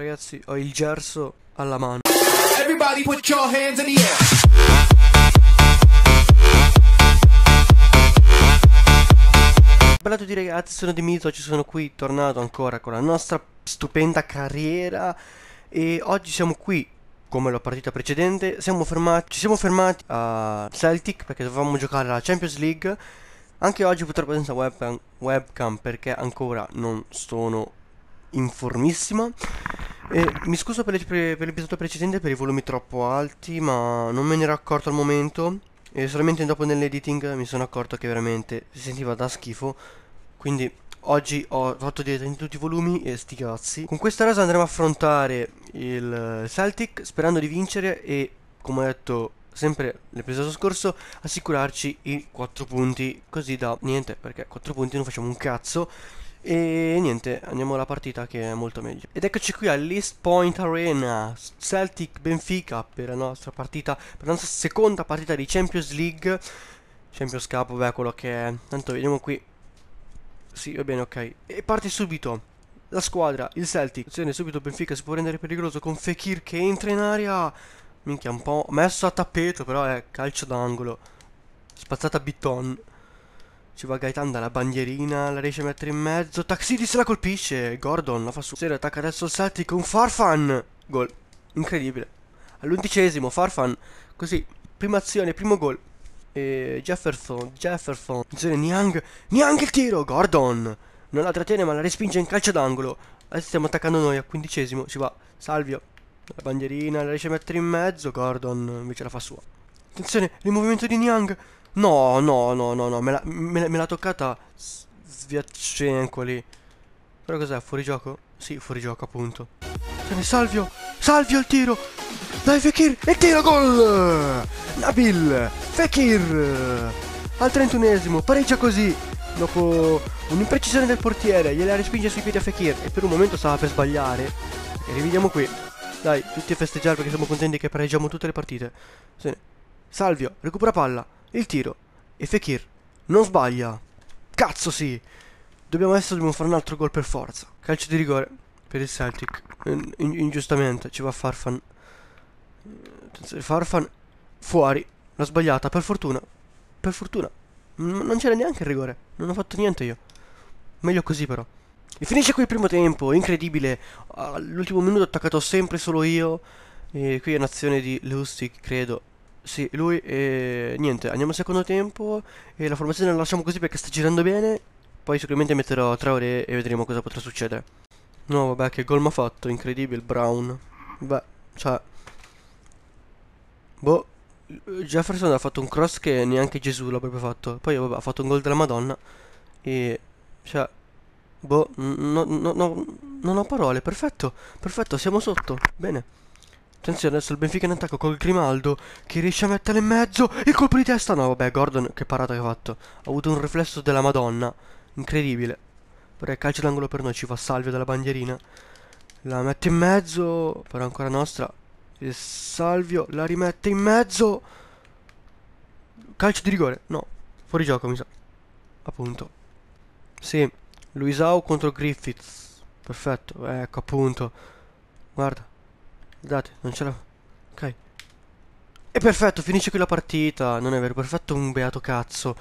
Ragazzi, ho il gerso alla mano. Everybody put your hands in the air. Bella a tutti ragazzi, sono Dimitro, ci sono qui, tornato ancora con la nostra stupenda carriera e oggi siamo qui, come la partita precedente, siamo fermati, ci siamo fermati a Celtic perché dovevamo giocare alla Champions League anche oggi purtroppo senza webcam, webcam perché ancora non sono informissima eh, mi scuso per, per, per l'episodio precedente per i volumi troppo alti, ma non me ne ero accorto al momento. E solamente dopo nell'editing mi sono accorto che veramente si sentiva da schifo. Quindi oggi ho fatto direttamente tutti i volumi e sti cazzi. Con questa rosa andremo a affrontare il Celtic sperando di vincere e, come ho detto sempre l'episodio scorso, assicurarci i 4 punti. Così da niente, perché 4 punti non facciamo un cazzo. E niente, andiamo alla partita che è molto meglio. Ed eccoci qui all'East Point Arena, Celtic Benfica per la nostra partita, per la nostra seconda partita di Champions League. Champions Cup, beh, quello che è. Tanto vediamo qui. Sì, va bene, ok. E parte subito. La squadra, il Celtic, Attenzione, subito Benfica si può rendere pericoloso con Fekir che entra in aria. Minchia, un po' messo a tappeto, però è calcio d'angolo. Spazzata Bitton. Ci va Gaetan dalla bandierina, la riesce a mettere in mezzo. Taxidis la colpisce. Gordon la fa su. Sera attacca adesso il Celtic. con Farfan. Gol. Incredibile. All'undicesimo Farfan. Così. Prima azione, primo gol. E Jefferson, Jefferson. Attenzione, Niang. Niang il tiro. Gordon. Non la trattiene ma la respinge in calcio d'angolo. Adesso stiamo attaccando noi al quindicesimo. Ci va. Salvio. La bandierina la riesce a mettere in mezzo. Gordon invece la fa sua. Attenzione, il movimento di Niang. No, no, no, no, no, me l'ha me, me toccata Sviaccenco Però cos'è? Fuori gioco? Sì, fuori gioco appunto. Salvio! Salvio il tiro! Dai Fekir! E tiro gol! Nabil! Fekir! Al 31esimo, pareggia così! Dopo un'imprecisione del portiere, gliela respinge sui piedi a Fekir e per un momento stava per sbagliare. E rivediamo qui. Dai, tutti a festeggiare perché siamo contenti che pareggiamo tutte le partite. Sì. Salvio, recupera palla il tiro e Fekir non sbaglia. Cazzo sì! Dobbiamo adesso dobbiamo fare un altro gol per forza. Calcio di rigore per il Celtic. In, in, ingiustamente ci va Farfan. Farfan fuori. L'ha sbagliata, per fortuna. Per fortuna. N non c'era neanche il rigore. Non ho fatto niente io. Meglio così però. E finisce qui il primo tempo, incredibile. All'ultimo minuto ho attaccato sempre solo io. E qui è un'azione di Lustig, credo. Sì, lui e... Eh, niente, andiamo al secondo tempo e la formazione la lasciamo così perché sta girando bene. Poi sicuramente metterò tre ore e vedremo cosa potrà succedere. No, vabbè, che gol mi ha fatto, incredibile, Brown. Beh, cioè... Boh, Jefferson ha fatto un cross che neanche Gesù l'ha proprio fatto. Poi, vabbè, ha fatto un gol della Madonna. E... Cioè... Boh, no, no, no, non ho parole, perfetto, perfetto, siamo sotto, bene. Attenzione, adesso il Benfica in attacco col Grimaldo che riesce a mettere in mezzo il colpo di testa. No, vabbè, Gordon, che parata che ha fatto. Ha avuto un riflesso della Madonna. Incredibile. Però il calcio d'angolo per noi ci fa salvio dalla bandierina. La mette in mezzo, però ancora nostra. E Salvio la rimette in mezzo. Calcio di rigore, no. Fuori gioco, mi sa. Appunto. Sì, Luisao contro Griffiths. Perfetto, ecco appunto. Guarda. Date, non ce l'ho. Ok. E perfetto, finisce qui la partita. Non è vero, perfetto un beato cazzo.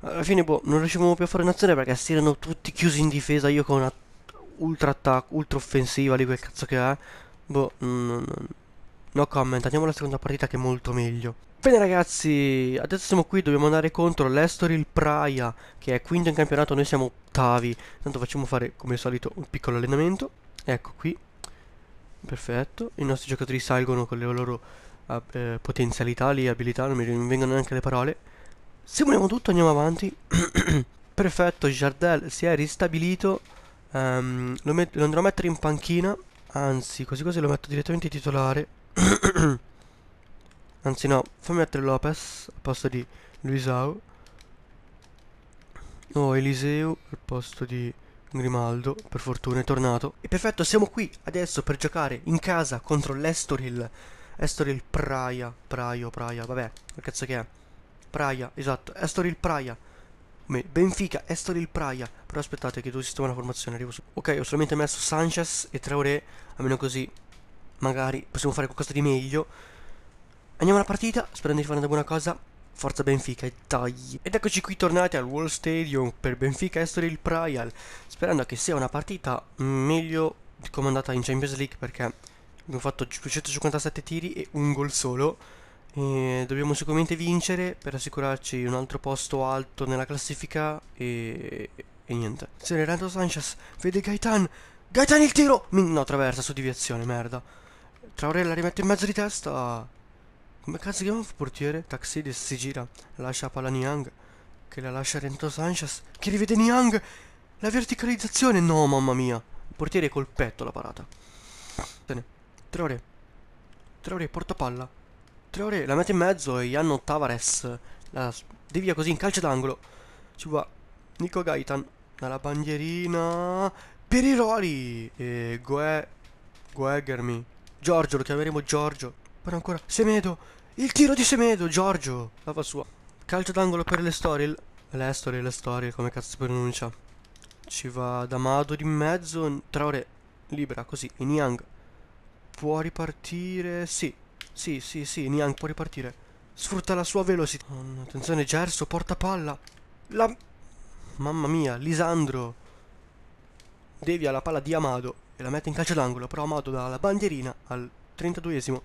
Alla fine, boh, non riuscivamo più a fare un'azione perché si erano tutti chiusi in difesa. Io con una ultra attacco, ultra offensiva lì, quel cazzo che è. Boh, no, no comment. Andiamo alla seconda partita che è molto meglio. Bene ragazzi, adesso siamo qui, dobbiamo andare contro l'Estoril Praia, che è quinto in campionato, noi siamo ottavi. Intanto facciamo fare, come al solito, un piccolo allenamento. Ecco qui, Perfetto, i nostri giocatori salgono con le loro ah, eh, potenzialità lì, abilità, non mi vengono neanche le parole. Simuliamo tutto, andiamo avanti. Perfetto, Jardel si è ristabilito. Um, lo, lo andrò a mettere in panchina. Anzi, così così lo metto direttamente titolare. Anzi no, fammi mettere Lopez al posto di Luisau. No, oh, Eliseu al posto di Grimaldo, per fortuna, è tornato. E perfetto, siamo qui adesso per giocare in casa contro l'Estoril. Estoril Praia, Praio, Praia, vabbè, che cazzo che è? Praia, esatto, Estoril Praia. Benfica, Estoril Praia. Però aspettate che tu sistemare una formazione, arrivo su. Ok, ho solamente messo Sanchez e Traoré, almeno così magari possiamo fare qualcosa di meglio. Andiamo alla partita, sperando di fare una buona cosa. Forza Benfica e tagli. Ed eccoci qui tornati al World Stadium per Benfica Estoril Prial, sperando che sia una partita meglio di come andata in Champions League perché abbiamo fatto 257 tiri e un gol solo. E dobbiamo sicuramente vincere per assicurarci un altro posto alto nella classifica e, e niente. Se Renato Sanchez vede Gaetan, Gaetan il tiro! No, traversa su deviazione, merda. Traoré la rimette in mezzo di testa. Come cazzo si chiama il portiere? Taxidis si gira, lascia palla a Niang, che la lascia dentro Sanchez, che rivede Niang! La verticalizzazione, no mamma mia! Il portiere col petto la parata. Bene, tre ore. Tre ore, porta palla. Tre ore, la mette in mezzo e Ianno Tavares la devia così in calcio d'angolo. Ci va Nico Gaitan, dalla bandierina... Per i roli! E Gue... Guegermi. Giorgio, lo chiameremo Giorgio. Però ancora. Semedo! Il tiro di Semedo, Giorgio! La fa sua. Calcio d'angolo per l'Estoril. L'Estoril, l'Estoril, come cazzo si pronuncia. Ci va D'Amado di mezzo. ore libera, così. E Niang può ripartire. Sì, sì, sì, sì. Niang può ripartire. Sfrutta la sua velocità. Oh, attenzione, Gerso, porta palla. La... Mamma mia, Lisandro. Devia la palla di Amado e la mette in calcio d'angolo. Però Amado dà la bandierina al 32esimo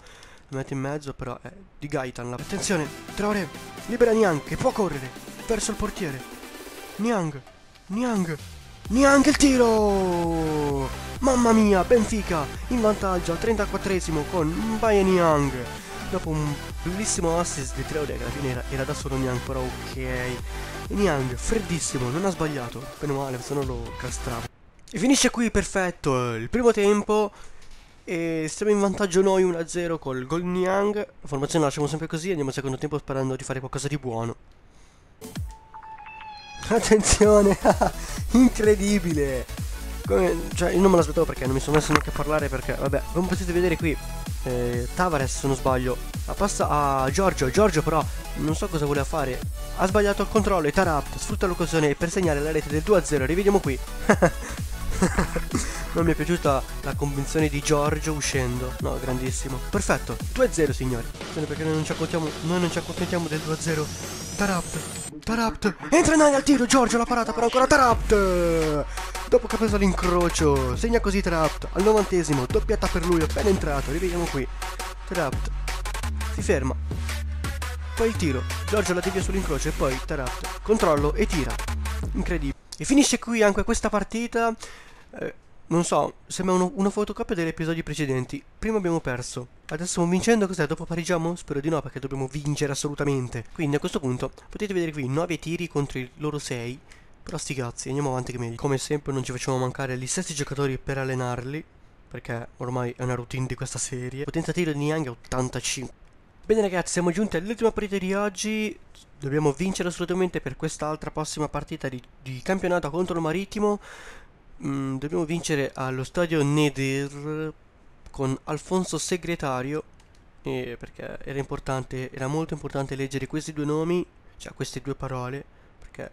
lo mette in mezzo però è eh, di Gaetan. Attenzione, Traoré, libera Niang che può correre verso il portiere. Niang, Niang, Niang il tiro! Mamma mia, Benfica in vantaggio al 34esimo con Mbaye Niang. Dopo un bellissimo assist di Traoré che alla fine era, era da solo Niang però ok. Niang, freddissimo, non ha sbagliato, meno male se no lo castravo. E finisce qui perfetto eh, il primo tempo e stiamo in vantaggio noi 1-0 col gol Niang. La formazione la lasciamo sempre così. Andiamo al secondo tempo sperando di fare qualcosa di buono. Attenzione! Incredibile! Come, cioè, io non me l'aspettavo perché non mi sono messo neanche a parlare perché, vabbè, come potete vedere qui, eh, Tavares, se non sbaglio, la passa a Giorgio. Giorgio però non so cosa voleva fare. Ha sbagliato il controllo e Tarap sfrutta l'occasione per segnare la rete del 2-0. Rivediamo qui. Non mi è piaciuta la convinzione di Giorgio uscendo. No, grandissimo. Perfetto, 2-0 signori. Attenzione perché noi non ci accontentiamo, noi non ci accontentiamo del 2-0. Tarapt, Tarapt, entra in aria al tiro, Giorgio la parata però ancora Tarapt! Dopo che ha preso l'incrocio, segna così Tarapt, al novantesimo, doppietta per lui, appena entrato, rivediamo qui. Tarapt, si ferma, poi il tiro, Giorgio la devia sull'incrocio e poi Tarapt, controllo e tira. Incredibile. E finisce qui anche questa partita. Eh, non so, sembra uno, una fotocopia degli episodi precedenti. Prima abbiamo perso. Adesso stiamo vincendo, cos'è? Dopo pareggiamo? Spero di no, perché dobbiamo vincere assolutamente. Quindi a questo punto potete vedere qui 9 tiri contro i loro 6. Però sti cazzi, andiamo avanti che meglio. Come sempre non ci facciamo mancare gli stessi giocatori per allenarli. Perché ormai è una routine di questa serie. Potenza tiro di Niang 85. Bene ragazzi, siamo giunti all'ultima partita di oggi. Dobbiamo vincere assolutamente per quest'altra prossima partita di, di campionato contro il Marittimo. Mm, dobbiamo vincere allo stadio Neder con Alfonso Segretario eh, perché era importante, era molto importante leggere questi due nomi, cioè queste due parole, perché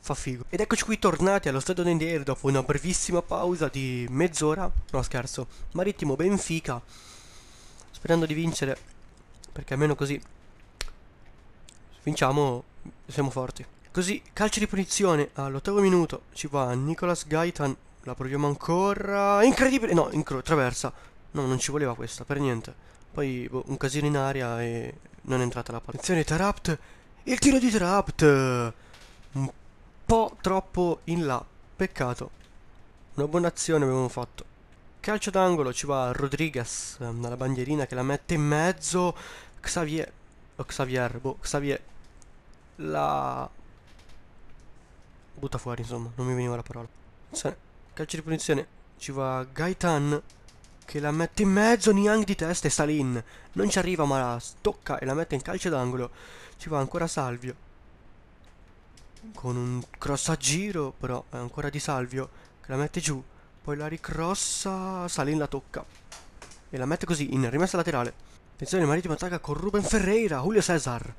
fa figo. Ed eccoci qui tornati allo stadio Neder dopo una brevissima pausa di mezz'ora, no scherzo, Marittimo Benfica, sperando di vincere, perché almeno così vinciamo, siamo forti. Così, calcio di punizione all'ottavo minuto ci va Nicolas Gaitan la proviamo ancora. Incredibile. No, incro traversa. No, non ci voleva questa, per niente. Poi boh, un casino in aria e non è entrata la palla. Attenzione, Terapt. Il tiro di Terapt. Un po' troppo in là. Peccato. Una buona azione abbiamo fatto. Calcio d'angolo, ci va Rodriguez ehm, dalla bandierina che la mette in mezzo. Xavier. Oh, Xavier, boh, Xavier. La... Butta fuori, insomma, non mi veniva la parola. Attenzione. Calcio di punizione. Ci va Gaetan che la mette in mezzo, Niang di testa e Salin. Non ci arriva ma la tocca e la mette in calcio d'angolo. Ci va ancora Salvio. Con un cross a giro però è ancora di Salvio che la mette giù. Poi la ricrossa, Salin la tocca. E la mette così in rimessa laterale. Attenzione, il Marittimo attacca con Ruben Ferreira, Julio Cesar.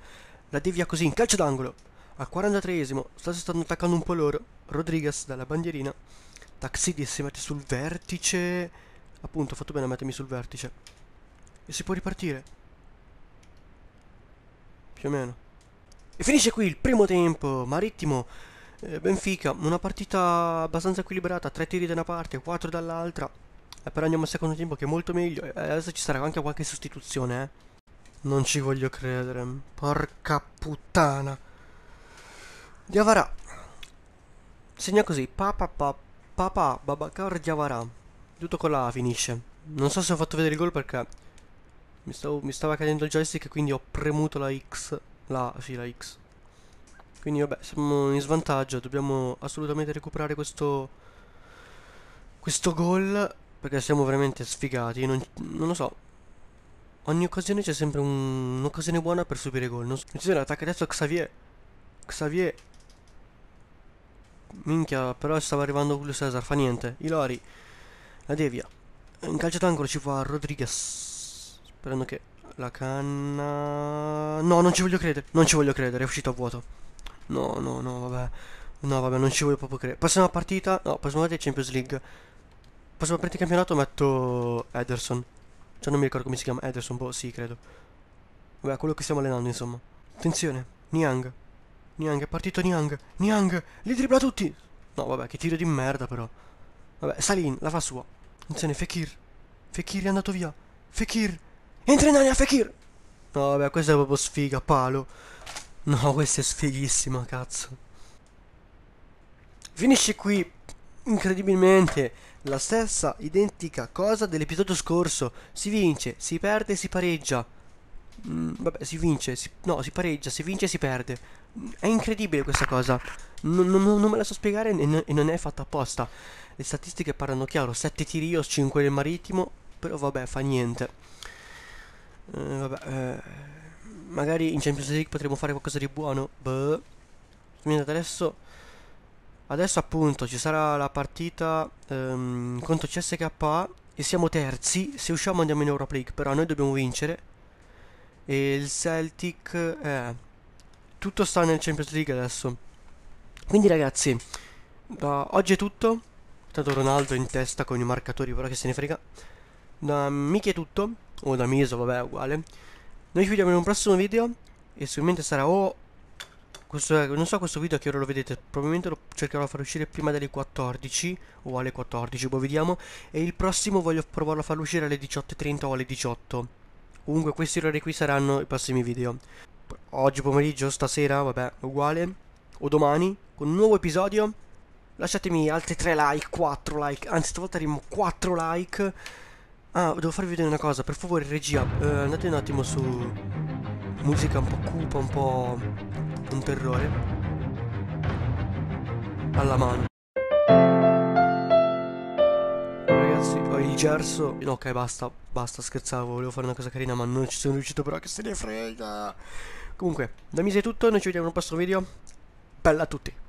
La devia così in calcio d'angolo. Al 43esimo, stasera stanno attaccando un po' loro. Rodriguez dalla bandierina. Taxidis si mette sul vertice. Appunto, ho fatto bene a mettermi sul vertice. E si può ripartire. Più o meno. E finisce qui il primo tempo. Marittimo. Eh, Benfica. Una partita abbastanza equilibrata. Tre tiri da una parte, quattro dall'altra. Eh, però andiamo al secondo tempo che è molto meglio. E eh, adesso ci sarà anche qualche sostituzione, eh. Non ci voglio credere. Porca puttana. Diavara. Segna così. Pa pa pa Papà Babacar Giavarà. Tutto con la A finisce. Non so se ho fatto vedere il gol perché mi, stavo, mi stava cadendo il joystick e quindi ho premuto la X. La, sì, la X. Quindi vabbè, siamo in svantaggio, dobbiamo assolutamente recuperare questo, questo gol perché siamo veramente sfigati, non, non lo so. Ogni occasione c'è sempre un'occasione buona per subire gol. Non, attenzione, attacca adesso Xavier. Xavier Minchia, però stava arrivando Julio Cesar, fa niente. Ilori, la devia. In calcio d'angolo ci fa Rodriguez. Sperando che la canna... No, non ci voglio credere. Non ci voglio credere, è uscito a vuoto. No, no, no, vabbè. No, vabbè, non ci voglio proprio credere. Prossima partita... No, prossima partita è Champions League. Prossima partita di campionato metto Ederson. Cioè non mi ricordo come si chiama. Ederson, boh, sì, credo. Vabbè, quello che stiamo allenando, insomma. Attenzione, Niang. Niang, è partito Niang. Niang, li dribbla tutti. No, vabbè, che tiro di merda però. Vabbè, Salin, la fa sua. Attenzione, Fekir. Fekir è andato via. Fekir. Entra in aria, Fekir. No, vabbè, questa è proprio sfiga, palo. No, questa è sfighissima, cazzo. Finisce qui, incredibilmente, la stessa identica cosa dell'episodio scorso. Si vince, si perde, si pareggia. Mm, vabbè, si vince, si, no, si pareggia, si vince e si perde. È incredibile questa cosa. Non, non, non me la so spiegare e, non, e non è fatta apposta. Le statistiche parlano chiaro, 7 tiri o 5 del marittimo, però vabbè, fa niente. Eh, vabbè, eh, magari in Champions League potremmo fare qualcosa di buono. Beh. adesso... Adesso appunto ci sarà la partita ehm, contro CSK e siamo terzi. Se usciamo andiamo in Europa League, però noi dobbiamo vincere e il Celtic eh, tutto sta nel Champions League adesso quindi ragazzi da oggi è tutto tanto Ronaldo in testa con i marcatori però che se ne frega da Miki è tutto o da Miso vabbè è uguale noi ci vediamo in un prossimo video e sicuramente sarà o questo, non so questo video a che ora lo vedete, probabilmente lo cercherò di far uscire prima delle 14 o alle 14, poi vediamo. E il prossimo voglio provarlo a farlo uscire alle 18.30 o alle 18. Comunque questi errori qui saranno i prossimi video. Oggi pomeriggio, stasera, vabbè, uguale. O domani, con un nuovo episodio. Lasciatemi altri 3 like, 4 like, anzi stavolta arriviamo 4 like. Ah, devo farvi vedere una cosa, per favore regia, eh, andate un attimo su musica un po' cupa, un po' un terrore. Alla mano. Poi il gerso No ok basta Basta scherzavo Volevo fare una cosa carina Ma non ci sono riuscito però Che se ne frega Comunque Da Mise è tutto Noi ci vediamo in un prossimo video Bella a tutti